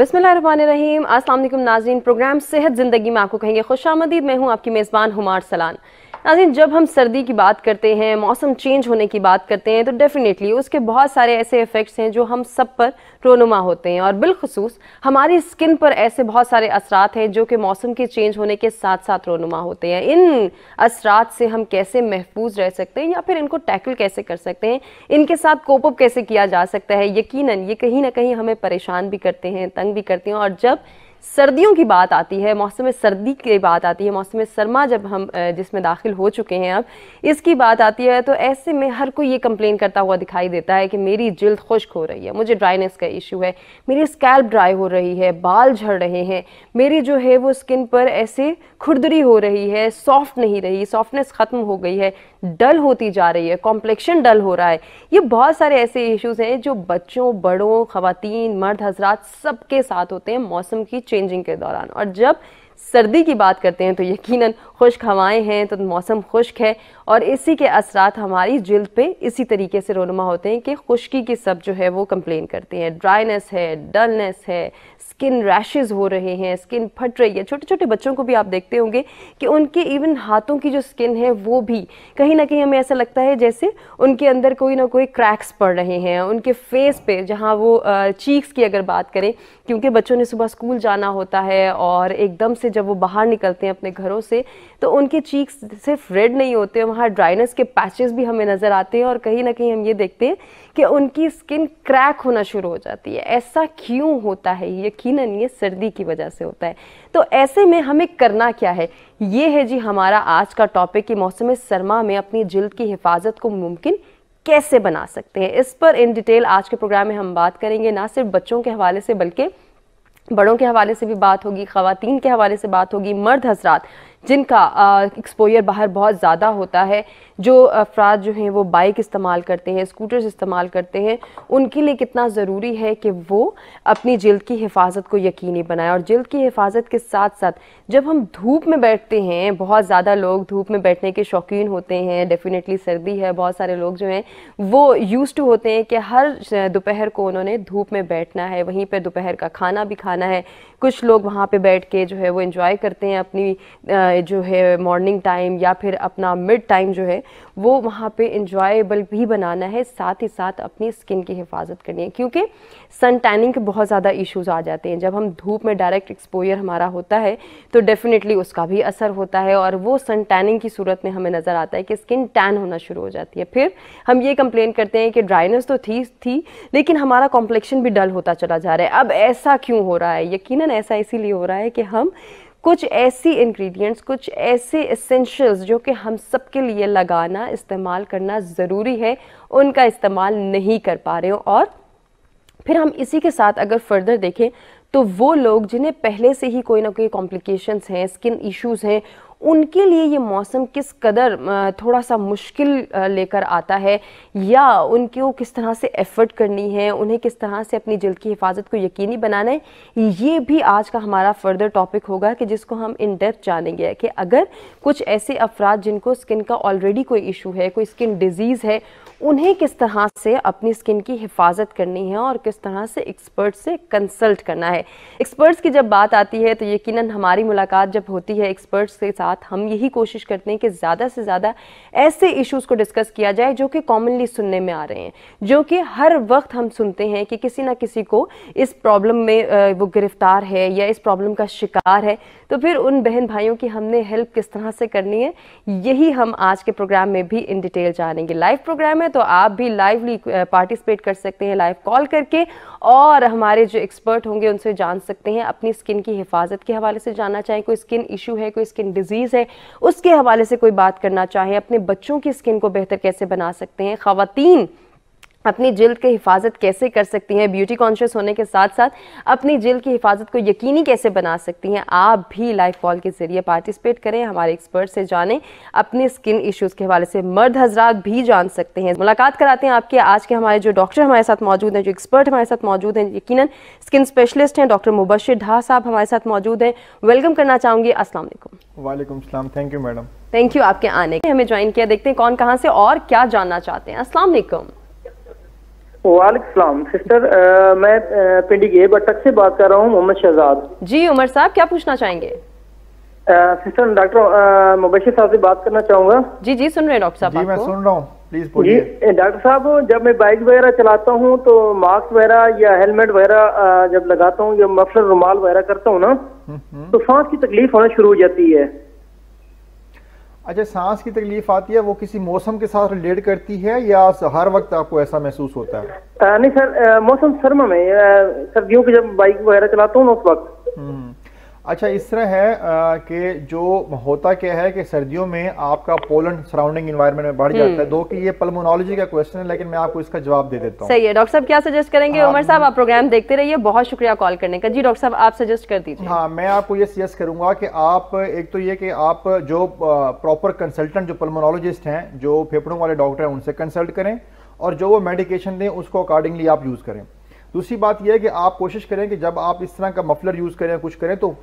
बिसमीम अस्सलाम वालेकुम नाजीन प्रोग्राम सेहत ज़िंदगी में आपको कहेंगे खुशामदीद मैं हूं आपकी मेज़बान हुमार सलान नाजिन जब हम सर्दी की बात करते हैं मौसम चेंज होने की बात करते हैं तो डेफ़िनेटली उसके बहुत सारे ऐसे इफ़ेक्ट्स हैं जो हम सब पर रोनुमा होते हैं और बिलखसूस हमारी स्किन पर ऐसे बहुत सारे असरात हैं जो कि मौसम के चेंज होने के साथ साथ रोनुमा होते हैं इन असरात से हम कैसे महफूज रह सकते हैं या फिर इनको टैकल कैसे कर सकते हैं इनके साथ कोपअप कैसे किया जा सकता है यकीन ये कहीं ना कहीं हमें परेशान भी करते हैं तंग भी करते हैं और जब सर्दियों की बात आती है मौसम सर्दी की बात आती है मौसम सरमा जब हम जिसमें दाखिल हो चुके हैं अब इसकी बात आती है तो ऐसे में हर कोई ये कंप्लेन करता हुआ दिखाई देता है कि मेरी जल्द खुश्क हो रही है मुझे ड्राइनेस का इशू है मेरी स्कैल्प ड्राई हो रही है बाल झड़ रहे हैं मेरी जो है वो स्किन पर ऐसे खुरदरी हो रही है सॉफ्ट नहीं रही सॉफ्टनेस ख़त्म हो गई है डल होती जा रही है कॉम्प्लेक्शन डल हो रहा है ये बहुत सारे ऐसे इश्यूज़ हैं जो बच्चों बड़ों ख़वातीन मर्द हजरात सबके साथ होते हैं मौसम की चेंजिंग के दौरान और जब सर्दी की बात करते हैं तो यकीनन खुश्क हवाएं हैं तो मौसम खुश्क है और इसी के असरात हमारी जल्द पे इसी तरीके से रोनुमा होते हैं कि खुश्की की सब जो है वो कंप्लेन करती हैं ड्राइनेस है डलनेस है स्किन रैशेज़ हो रहे हैं स्किन फट रही है छोटे छोटे बच्चों को भी आप देखते होंगे कि उनके इवन हाथों की जो स्किन है वो भी कहीं ना कहीं हमें ऐसा लगता है जैसे उनके अंदर कोई ना कोई क्रैक्स पड़ रहे हैं उनके फेस पे जहाँ वो चीक्स की अगर बात करें क्योंकि बच्चों ने सुबह स्कूल जाना होता है और एकदम से से जब वो बाहर निकलते हैं अपने घरों से तो उनके चीक्स सिर्फ रेड नहीं होते वहाँ ड्राइनेस के पैचेस भी हमें नज़र आते हैं और कहीं ना कहीं हम ये देखते हैं कि उनकी स्किन क्रैक होना शुरू हो जाती है ऐसा क्यों होता है यकीन ये सर्दी की वजह से होता है तो ऐसे में हमें करना क्या है ये है जी हमारा आज का टॉपिक कि मौसम सरमा में अपनी जल्द की हिफाजत को मुमकिन कैसे बना सकते हैं इस पर इन डिटेल आज के प्रोग्राम में हम बात करेंगे ना सिर्फ बच्चों के हवाले से बल्कि बड़ों के हवाले से भी बात होगी खातन के हवाले से बात होगी मर्द हजरात जिनका एक्सपोयर बाहर बहुत ज़्यादा होता है जो अफराद जो हैं वो बाइक इस्तेमाल करते हैं स्कूटर्स इस्तेमाल करते हैं उनके लिए कितना ज़रूरी है कि वो अपनी जल्द की हिफाजत को यकीनी बनाएं और जल्द की हिफाजत के साथ साथ जब हम धूप में बैठते हैं बहुत ज़्यादा लोग धूप में बैठने के शौकीन होते हैं डेफिनेटली सर्दी है बहुत सारे लोग जो हैं वो यूज़ टू होते हैं कि हर दोपहर को उन्होंने धूप में बैठना है वहीं पर दोपहर का खाना भी खाना है कुछ लोग वहाँ पर बैठ के जो है वो इन्जॉय करते हैं अपनी जो है मॉर्निंग टाइम या फिर अपना मिड टाइम जो है वो वहाँ पे इंजॉयबल भी बनाना है साथ ही साथ अपनी स्किन की हिफाजत करनी है क्योंकि सन टैनिंग के बहुत ज़्यादा इश्यूज़ आ जाते हैं जब हम धूप में डायरेक्ट एक्सपोजर हमारा होता है तो डेफिनेटली उसका भी असर होता है और वो सन टैनिंग की सूरत में हमें नज़र आता है कि स्किन टैन होना शुरू हो जाती है फिर हम ये कंप्लेन करते हैं कि ड्राइनेस तो थी थी लेकिन हमारा कॉम्प्लेक्शन भी डल होता चला जा रहा है अब ऐसा क्यों हो रहा है यकीन ऐसा इसीलिए हो रहा है कि हम कुछ ऐसी इंग्रेडिएंट्स कुछ ऐसे एसेंशियल्स जो कि हम सब के लिए लगाना इस्तेमाल करना ज़रूरी है उनका इस्तेमाल नहीं कर पा रहे हो और फिर हम इसी के साथ अगर फर्दर देखें तो वो लोग जिन्हें पहले से ही कोई ना कोई कॉम्प्लिकेशंस हैं स्किन इश्यूज़ हैं उनके लिए ये मौसम किस कदर थोड़ा सा मुश्किल लेकर आता है या उनको किस तरह से एफर्ट करनी है उन्हें किस तरह से अपनी जल्द की हिफाजत को यकीनी बनाना है ये भी आज का हमारा फर्दर टॉपिक होगा कि जिसको हम इन डेप्थ जानेंगे कि अगर कुछ ऐसे अफराद जिनको स्किन का ऑलरेडी कोई इशू है कोई स्किन डिजीज़ है उन्हें किस तरह से अपनी स्किन की हिफाजत करनी है और किस तरह से एक्सपर्ट से कंसल्ट करना है एक्सपर्ट्स की जब बात आती है तो यकीनन हमारी मुलाकात जब होती है एक्सपर्ट्स के साथ साथ हम यही कोशिश करते हैं कि ज़्यादा से ज़्यादा ऐसे इश्यूज़ को डिस्कस किया जाए जो कि कॉमनली सुनने में आ रहे हैं जो कि हर वक्त हम सुनते हैं कि किसी ना किसी को इस प्रॉब्लम में वो गिरफ्तार है या इस प्रॉब्लम का शिकार है तो फिर उन बहन भाइयों की हमने हेल्प किस तरह से करनी है यही हम आज के प्रोग्राम में भी इन डिटेल जानेंगे लाइव प्रोग्राम है तो आप भी लाइवली पार्टिसिपेट कर सकते हैं लाइव कॉल करके और हमारे जो एक्सपर्ट होंगे उनसे जान सकते हैं अपनी स्किन की हिफाजत के हवाले से जानना चाहें कोई स्किन इशू है कोई स्किन डिजीज डिजीज है उसके हवाले से कोई बात करना चाहे अपने बच्चों की स्किन को बेहतर कैसे बना सकते हैं खातन अपनी जिल्द की हिफाजत कैसे कर सकती हैं ब्यूटी कॉन्शियस होने के साथ साथ अपनी जिल्द की हिफाजत को यकीनी कैसे बना सकती हैं आप भी लाइफ फॉल के ज़रिए पार्टिसिपेट करें हमारे एक्सपर्ट से जानें अपने स्किन इश्यूज़ के हवाले से मर्द हजरात भी जान सकते हैं मुलाकात कराते हैं आपके आज के हमारे जो डॉक्टर हमारे साथ मौजूद हैं जो एक्सपर्ट हमारे साथ मौजूद हैं यकीन स्किन स्पेशलिस्ट हैं डॉक्टर मुबशिर ढा साहब हमारे साथ मौजूद हैं वेलकम करना चाहूँगी असल वाईक thank you madam thank you आपके आने हमें ज्वाइन किया देखते हैं कौन कहाँ से और क्या जानना चाहते हैं असलम वालेकाम सिस्टर आ, मैं पिंडी के बटक से बात कर रहा हूँ मोहम्मद शहजाद जी उमर साहब क्या पूछना चाहेंगे आ, सिस्टर डॉक्टर मुबशिर साहब से बात करना चाहूँगा जी जी सुन रहे हैं डॉक्टर साहब मैं सुन रहा हूँ जी डॉक्टर साहब जब मैं बाइक वगैरह चलाता हूँ तो मास्क वगैरह या हेलमेट वगैरह जब लगाता हूँ या मफलर रुमाल वगैरह करता हूँ ना हम्म, हम्म। तो सांस की तकलीफ होना शुरू हो जाती है अच्छा सांस की तकलीफ आती है वो किसी मौसम के साथ रिलेट करती है या हर वक्त आपको ऐसा महसूस होता है आ, नहीं सर आ, मौसम सर्मा में सर्दियों की जब बाइक वगैरह चलाता हूँ उस वक्त हम्म। अच्छा इस तरह है कि जो होता क्या है कि सर्दियों में आपका पोलन सराउंडिंग इन्वायरमेंट में बढ़ जाता है हम्म। दो कि ये पल्मोनोलॉजी का क्वेश्चन है लेकिन मैं आपको इसका जवाब दे देता हूँ सही है डॉक्टर साहब क्या सजेस्ट करेंगे हाँ। उमर साहब आप प्रोग्राम देखते रहिए बहुत शुक्रिया कॉल करने का जी डॉक्टर साहब आप सजेस्ट कर दीजिए हाँ मैं आपको ये सजेस्ट करूंगा कि आप एक तो ये कि आप जो प्रॉपर कंसल्टेंट जो पल्मोनोलॉजिस्ट हैं जो फेफड़ों वाले डॉक्टर हैं उनसे कंसल्ट करें और जो वो मेडिकेशन दें उसको अकॉर्डिंगली आप यूज़ करें दूसरी बात यह है कि आप कोशिश करें कि जब आप इस तरह का मफलर यूज करें कुछ करें तो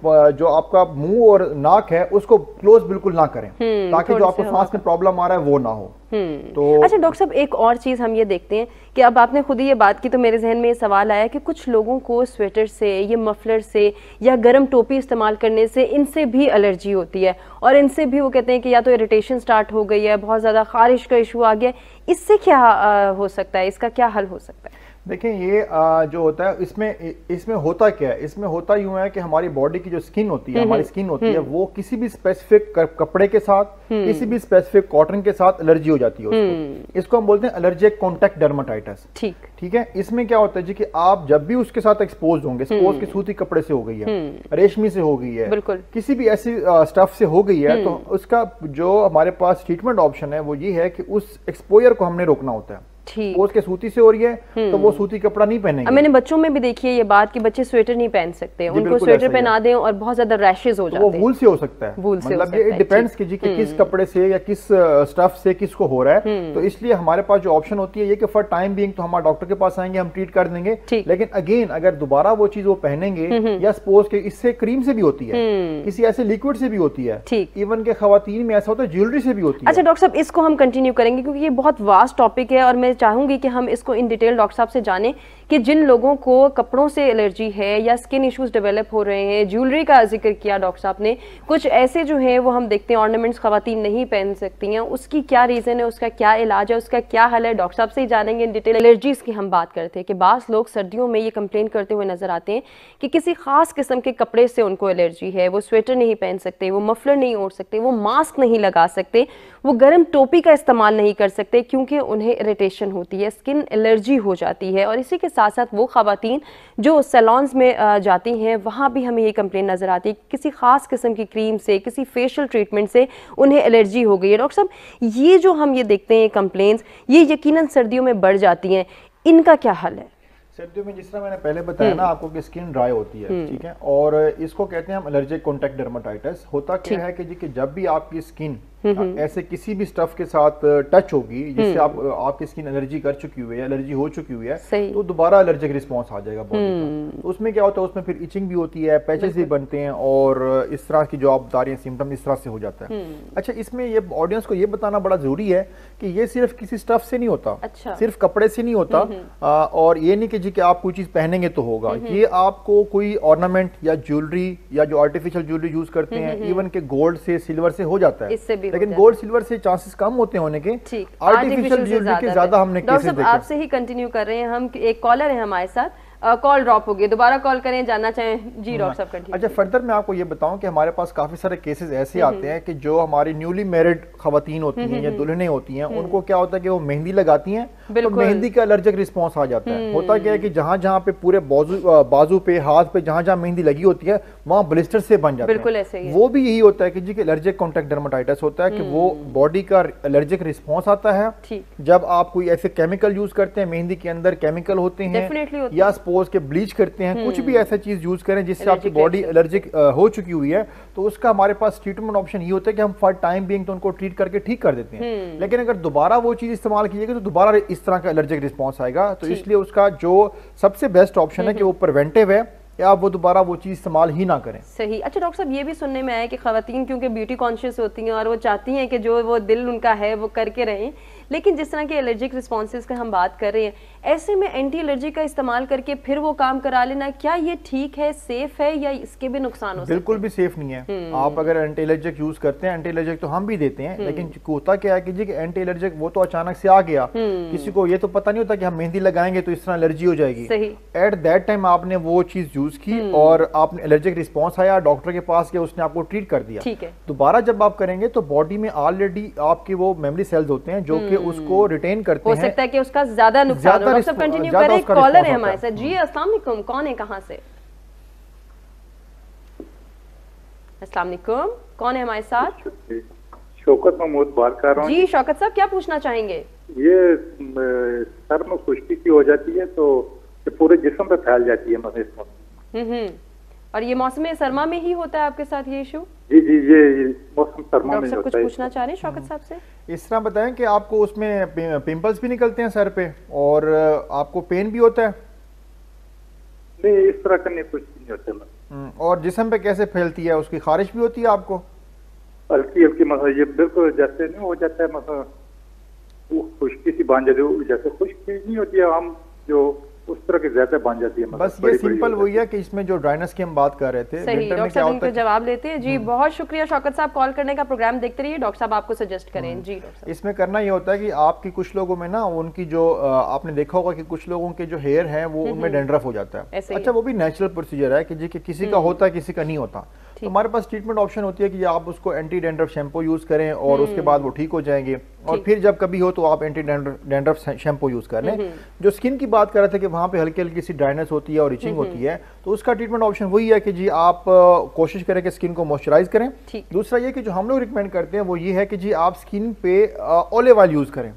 जो आपका मुंह और नाक है उसको क्लोज बिल्कुल ना करें हम्म, ताकि जो आपको सांस में प्रॉब्लम आ रहा है वो ना हो हम्म। तो अच्छा डॉक्टर साहब एक और चीज हम ये देखते हैं कि अब आपने खुद ही ये बात की तो मेरे जहन में ये सवाल आया कि कुछ लोगों को स्वेटर से ये मफलर से या गर्म टोपी इस्तेमाल करने से इनसे भी एलर्जी होती है और इनसे भी वो कहते हैं कि या तो इरिटेशन स्टार्ट हो गई है बहुत ज़्यादा खारिश का इशू आ गया इससे क्या आ, हो सकता है इसका क्या हल हो सकता है देखें ये जो होता है इसमें इसमें होता क्या है इसमें होता यूं है कि हमारी बॉडी की जो स्किन होती है हम्म, हमारी स्किन हम्म, होती है हम्म। वो किसी भी स्पेसिफिक कपड़े के साथ किसी भी स्पेसिफिक कॉटन के साथ एलर्जी हो जाती है उसको इसको हम बोलते हैं एलर्जिक कॉन्टेक्ट डर्माटाइटस ठीक ठीक है इसमें क्या होता है जी कि आप जब भी उसके साथ एक्सपोज होंगे एक्सपोज के सूती कपड़े से हो गई है रेशमी से हो गई है किसी भी ऐसी स्टफ से हो गई है तो उसका जो हमारे पास ट्रीटमेंट ऑप्शन है वो ये है कि उस एक्सपोजर को हमने रोकना होता है वो उसके सूती से हो रही है हम्म। तो वो सूती कपड़ा नहीं पहनेंगे मैंने बच्चों में भी देखी है ये बात कि बच्चे स्वेटर नहीं पहन सकते उनको स्वेटर पहना दें और बहुत ज्यादा रैशेज हो तो जाते हैं वो से हो सकता है मतलब ये डिपेंड्स कि जी कि किस हम्म। कपड़े से या किस स्टफ से किसको हो रहा है हम्म। तो इसलिए हमारे पास जो ऑप्शन होती है ये कि फॉर टाइम बींग तो हमारे डॉक्टर के पास आएंगे हम ट्रीट कर देंगे लेकिन अगेन अगर दोबारा वो चीज वो पहनेंगे या सपोज के इससे क्रीम से भी होती है किसी ऐसे लिक्विड से भी होती है इवन के खातन में ऐसा होता है ज्वेलरी से भी होती अच्छा, है अच्छा डॉक्टर साहब इसको हम कंटिन्यू करेंगे क्योंकि ये बहुत वास्ट टॉपिक है और मैं चाहूँगी कि हम इसको इन डिटेल डॉक्टर साहब से जाने कि जिन लोगों को कपड़ों से एलर्जी है या स्किन इश्यूज डेवलप हो रहे हैं ज्वेलरी का जिक्र किया डॉक्टर साहब ने कुछ ऐसे जो हैं वो हम देखते हैं ऑर्नामेंट्स खातन नहीं पहन सकती हैं उसकी क्या रीज़न है उसका क्या इलाज है उसका क्या हल है डॉक्टर साहब से ही जानेंगे इन डिटेल एलर्जीज़ की हम बात करते हैं कि बास लोग सर्दियों में ये कंप्लेन करते हुए नज़र आते हैं कि किसी खास किस्म के कपड़े से उनको एलर्जी है वो स्वेटर नहीं पहन सकते वो मफलर नहीं ओढ़ सकते वो मास्क नहीं लगा सकते वो गर्म टोपी का इस्तेमाल नहीं कर सकते क्योंकि उन्हें इरिटेशन होती है स्किन एलर्जी हो जाती है और इसी के साथ साथ वो खातन जो सैलॉन्स में जाती हैं वहाँ भी हमें ये कंप्लेन नज़र आती है किसी ख़ास किस्म की क्रीम से किसी फेशियल ट्रीटमेंट से उन्हें एलर्जी हो गई है डॉक्टर साहब ये जो हम ये देखते हैं कंप्लेंट्स ये यकीनन सर्दियों में बढ़ जाती हैं इनका क्या हल है सर्दियों में जिस तरह मैंने पहले बताया ना हम्म। आपको कि स्किन ड्राई होती है हम्म। ठीक है और इसको कहते हैं हम एलर्जिक कॉन्टेक्ट डर्माटाइटिस होता क्या है कि जी कि जब भी आपकी स्किन हम्म, ऐसे किसी भी स्टफ के साथ टच होगी जिससे आप आपकी स्किन एलर्जी कर चुकी हुई है एलर्जी हो चुकी हुई है तो दोबारा एलर्जिक रिस्पॉन्स आ जाएगा बॉडी का तो उसमें क्या होता है उसमें फिर इचिंग भी होती है पैचेस भी बनते हैं और इस तरह की जो आप बता रही है सिम्टम इस तरह से हो जाता है अच्छा इसमें ये ऑडियंस को ये बताना बड़ा जरूरी है कि ये सिर्फ किसी स्टफ से नहीं होता अच्छा। सिर्फ कपड़े से नहीं होता और ये नहीं कि लीजिए कि आप कोई चीज़ पहनेंगे तो होगा ये आपको कोई ऑर्नामेंट या ज्वेलरी या जो आर्टिफिशियल ज्वेलरी यूज करते हैं इवन के गोल्ड से सिल्वर से हो जाता है इससे भी लेकिन गोल्ड सिल्वर से चांसेस कम होते होने के आर्टिफिशियल ज्वेलरी के ज्यादा हमने आपसे ही कंटिन्यू कर रहे हैं हम एक कॉलर है हमारे साथ कॉल ड्रॉप हो गई दोबारा कॉल करें जानना चाहें जी डॉक्टर हाँ। साहब कंटिन्यू अच्छा फर्दर मैं आपको ये बताऊं कि हमारे पास काफ़ी सारे केसेस ऐसे हम्म, आते हम्म। हैं कि जो हमारी न्यूली मैरिड खातन होती हैं या दुल्हने होती हैं उनको क्या होता है कि वो मेहंदी लगाती हैं तो मेहंदी का एलर्जिक रिस्पॉन्स आ जाता है होता क्या है कि जहाँ हम्म। जहाँ पे पूरे बाजू बाजू पे हाथ पे जहाँ जहाँ मेहंदी लगी होती है वहाँ ब्लिस्टर से बन जाता है बिल्कुल ऐसे वो भी यही होता है कि जी एलर्जिक कॉन्टेक्ट डर्माटाइटिस होता है कि वो बॉडी का एलर्जिक रिस्पॉन्स आता है जब आप कोई ऐसे केमिकल यूज करते हैं मेहंदी के अंदर केमिकल होते हैं या पोर्स के ब्लीच करते हैं कुछ भी हम्म। ऐसा चीज़ यूज़ करें जिससे आपकी बॉडी एलर्जिक हो चुकी हुई है तो उसका हमारे पास ट्रीटमेंट ऑप्शन ये होता है कि हम फॉर टाइम बींग तो उनको ट्रीट करके ठीक कर देते हैं हम्म। लेकिन अगर दोबारा वो चीज़ इस्तेमाल कीजिएगा तो दोबारा इस तरह का एलर्जिक रिस्पॉन्स आएगा तो इसलिए उसका जो सबसे बेस्ट ऑप्शन है कि हम्म। वो प्रिवेंटिव है या वो दोबारा वो चीज़ इस्तेमाल ही ना करें सही अच्छा डॉक्टर साहब ये भी सुनने में आया कि खातन क्योंकि ब्यूटी कॉन्शियस होती हैं और वो चाहती हैं कि जो वो दिल उनका है वो करके रहें लेकिन जिस तरह के एलर्जिक रिस्पॉन्स का हम बात कर रहे हैं ऐसे में एंटी एलर्जी का इस्तेमाल करके फिर वो काम करा लेना क्या ये ठीक है सेफ है या इसके भी नुकसान हो बिल्कुल भी सेफ नहीं है हम्म। आप अगर एंटी एलर्जिक यूज करते हैं एंटी एलर्जिक तो हम भी देते हैं हम्म। लेकिन होता क्या है कि जी एंटी एलर्जिक वो तो अचानक से आ गया हम्म। किसी को ये तो पता नहीं होता कि हम मेहंदी लगाएंगे तो इस तरह एलर्जी हो जाएगी एट दैट टाइम आपने वो चीज यूज की और आपने एलर्जिक रिस्पॉन्स आया डॉक्टर के पास गया उसने आपको ट्रीट कर दिया दोबारा जब आप करेंगे तो बॉडी में ऑलरेडी आपके वो मेमोरी सेल्स होते हैं जो कि उसको रिटेन करते हैं हो सकता है कि उसका ज्यादा नुकसान आप सब कंटिन्यू करें कॉलर है हमारे साथ जी कौन है कहाँ से कौन है हमारे साथ शौकत महमूद बात कर रहा हूँ जी शौकत साहब क्या पूछना चाहेंगे ये सर में खुश्की की हो जाती है तो पूरे जिसम पे फैल जाती है हम्म, हम्म। और ये मौसम सरमा में ही होता है आपके साथ ये इशू ये मौसम सर्मा में होता है पूछना चाह रहे हैं शौकत साहब से हम्म। इस तरह बताएं कि आपको उसमें पिंपल्स भी निकलते हैं सर पे और आपको पेन भी होता है नहीं इस तरह का नहीं कुछ नहीं होता हम्म, और जिसम पे कैसे फैलती है उसकी खारिश भी होती है आपको हल्की हल्की मसा मतलब ये बिल्कुल जैसे नहीं हो जाता है मसा मतलब खुश्की सी बांझ जैसे खुश्की नहीं होती है हम जो उस तरह की ज्यादा बन जाती है मतलब बस ये सिंपल वही है कि इसमें जो ड्राइनेस की हम बात कर रहे थे सही डॉक्टर साहब जवाब लेते हैं जी हम्म। बहुत शुक्रिया शौकत साहब कॉल करने का प्रोग्राम देखते रहिए डॉक्टर साहब आपको सजेस्ट करें हम्म। जी इसमें करना ये होता है कि आपकी कुछ लोगों में ना उनकी जो आपने देखा होगा कि कुछ लोगों के जो हेयर है वो हम्म, उनमें डेंड्रफ हो जाता है अच्छा वो भी नेचुरल प्रोसीजर है कि जी किसी का होता है किसी का नहीं होता तो हमारे पास ट्रीटमेंट ऑप्शन होती है कि आप उसको एंटी डेंड्रफ शैम्पू यूज़ करें और उसके हम्म। बाद वो ठीक हो जाएंगे और फिर जब कभी हो तो आप एंटी डेंड्रफ शैम्पू यूज़ कर लें हम्म। जो स्किन की बात कर रहे थे कि वहाँ पे हल्की हल्की सी ड्राइनेस होती है और रिचिंग हम्म। होती है तो उसका ट्रीटमेंट ऑप्शन वही है कि जी आप कोशिश करें कि स्किन को मॉइस्चराइज करें दूसरा ये कि जो हम लोग रिकमेंड करते हैं वो ये है कि जी आप स्किन पे ऑलिव ऑयल यूज़ करें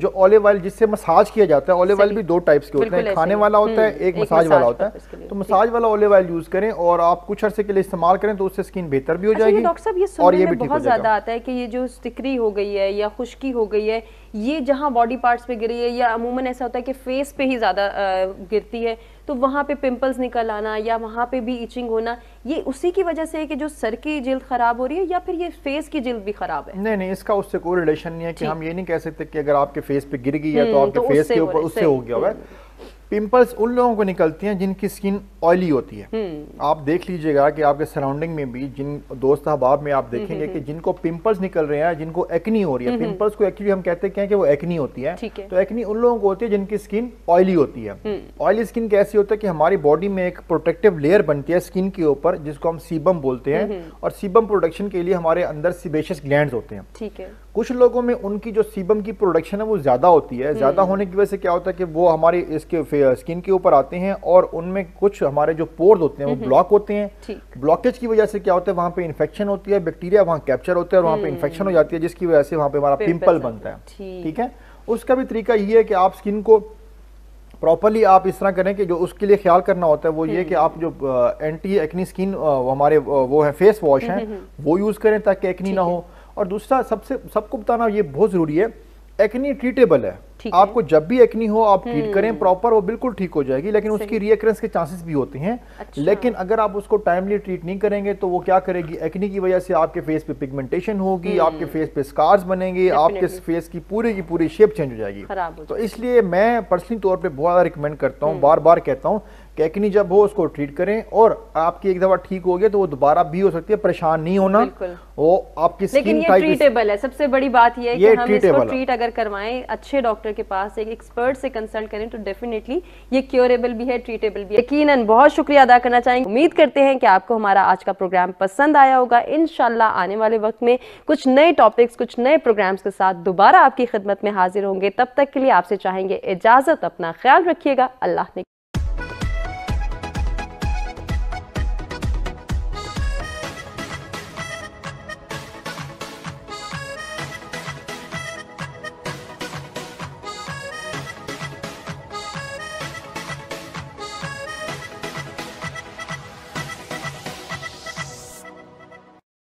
जो ऑलिव ऑयल जिससे मसाज किया जाता है ऑलिव ऑयल भी दो टाइप्स के होते हैं खाने वाला होता है एक मसाज वाला होता है तो मसाज वाला ओले ऑयल यूज़ करें और आप कुछ अर्से के लिए इस्तेमाल करें करें तो उससे स्किन बेहतर भी हो अच्छा, जाएगी अच्छा डॉक्टर साहब ये और ये भी बहुत ज्यादा आता है कि ये जो स्टिकरी हो गई है या खुश्की हो गई है ये जहाँ बॉडी पार्ट्स पे गिरी है या अमूमन ऐसा होता है कि फेस पे ही ज़्यादा गिरती है तो वहाँ पे पिंपल्स निकल आना या वहाँ पे भी इचिंग होना ये उसी की वजह से है कि जो सर की जल्द ख़राब हो रही है या फिर ये फेस की जल्द भी ख़राब है नहीं नहीं इसका उससे कोई रिलेशन नहीं है कि हम ये नहीं कह सकते कि अगर आपके फेस पे गिर गई है तो हम्म, आपके तो फेस के ऊपर उससे हो गया हुआ है पिंपल्स उन लोगों को निकलती हैं जिनकी स्किन ऑयली होती है हम्म। आप देख लीजिएगा कि आपके सराउंडिंग में भी जिन दोस्त अहबाब में आप देखेंगे हम्म, हम्म, कि जिनको पिंपल्स निकल रहे हैं जिनको एक्नी हो रही है पिंपल्स को एक्चुअली हम कहते हैं कि वो एक्नी होती है तो एक्नी उन लोगों को होती है जिनकी स्किन ऑयली होती है ऑयली स्किन कैसी होती है कि हमारी बॉडी में एक प्रोटेक्टिव लेयर बनती है स्किन के ऊपर जिसको हम सीबम बोलते हैं और सीबम प्रोटेक्शन के लिए हमारे अंदर सीबेशियस ग्लैंड होते हैं कुछ लोगों में उनकी जो सीबम की प्रोडक्शन है वो ज़्यादा होती है ज़्यादा हम्म। होने की वजह से क्या होता है कि वो हमारे इसके स्किन के ऊपर आते हैं और उनमें कुछ हमारे जो पोर्स होते हैं वो ब्लॉक होते हैं ब्लॉकेज की वजह से क्या होता है वहाँ पे इन्फेक्शन होती है बैक्टीरिया वहाँ कैप्चर होता है और वहाँ पे इन्फेक्शन हो हम्म। जाती है जिसकी वजह से वहाँ पे हमारा पिंपल बनता है ठीक है उसका भी तरीका ये है कि आप स्किन को प्रॉपरली आप इस तरह करें कि जो उसके लिए ख्याल करना होता है वो ये कि हम्म। आप जो एंटी एक्नी स्किन हमारे uh, वो है फेस वॉश है वो यूज़ करें ताकि एक्नी ना हो और दूसरा सबसे सबको बताना ये बहुत ज़रूरी है एक्नी ट्रीटेबल है आपको जब भी एक्नी हो आप ट्रीट करें प्रॉपर हम्म। वो बिल्कुल ठीक हो जाएगी लेकिन उसकी रिएक्रेंस के चांसेस भी होते हैं अच्छा। लेकिन अगर आप उसको टाइमली ट्रीट नहीं करेंगे तो वो क्या करेगी एक्नी की वजह से आपके फेस पे पिगमेंटेशन होगी हम्म। आपके फेस पे स्कार्स बनेंगे आपके फेस की पूरी की पूरी शेप चेंज हो जाएगी तो इसलिए मैं पर्सनली तौर पर बहुत ज़्यादा रिकमेंड करता हूँ हम्म। बार बार कहता हूँ कैकनी जब हो उसको ट्रीट करें और आपकी एक दफा ठीक हो गया तो वो दोबारा भी हो सकती है परेशान नहीं होना वो आपकी लेकिन ये ट्रीटेबल है सबसे बड़ी बात ये है कि हम इसको ट्रीट अगर करवाएं अच्छे डॉक्टर डॉक्टर के पास एक एक्सपर्ट से कंसल्ट करें तो डेफिनेटली ये क्योरेबल भी है ट्रीटेबल भी है यकीन बहुत शुक्रिया अदा करना चाहेंगे उम्मीद करते हैं कि आपको हमारा आज का प्रोग्राम पसंद आया होगा इन आने वाले वक्त में कुछ नए टॉपिक्स कुछ नए प्रोग्राम्स के साथ दोबारा आपकी खिदमत में हाजिर होंगे तब तक के लिए आपसे चाहेंगे इजाज़त अपना ख्याल रखिएगा अल्लाह ने